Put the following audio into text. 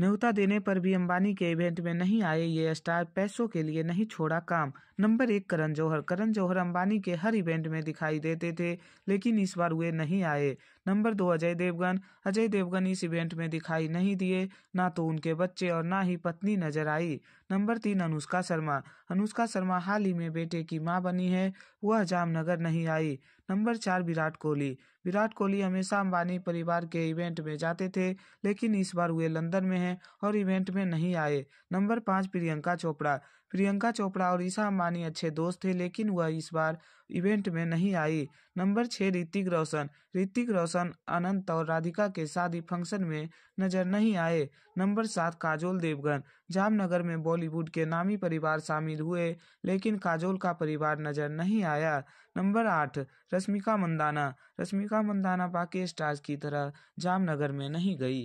न्योता देने पर भी अंबानी के इवेंट में नहीं आए ये स्टार पैसों के लिए नहीं छोड़ा काम नंबर एक करण जौहर करण जौहर अंबानी के हर इवेंट में दिखाई देते थे लेकिन इस बार वे नहीं आए नंबर दो अजय देवगन अजय देवगन इस इवेंट में दिखाई नहीं दिए ना तो उनके बच्चे और ना ही पत्नी नजर आई नंबर तीन अनुष्का शर्मा अनुष्का शर्मा हाल ही में बेटे की मां बनी है वह जामनगर नहीं आई नंबर चार विराट कोहली विराट कोहली हमेशा अंबानी परिवार के इवेंट में जाते थे लेकिन इस बार वे लंदन में हैं और इवेंट में नहीं आए नंबर पाँच प्रियंका चोपड़ा प्रियंका चोपड़ा और ईशा अंबानी अच्छे दोस्त थे लेकिन वह इस बार इवेंट में नहीं आई नंबर छः ऋतिक रोशन ऋतिक रोशन रोशन अनंत और राधिका के शादी फंक्शन में नजर नहीं आए नंबर सात काजोल देवगन जामनगर में बॉलीवुड के नामी परिवार शामिल हुए लेकिन काजोल का परिवार नजर नहीं आया नंबर आठ रश्मिका मंदाना रश्मिका मंदाना बाकी स्टार्स की तरह जामनगर में नहीं गई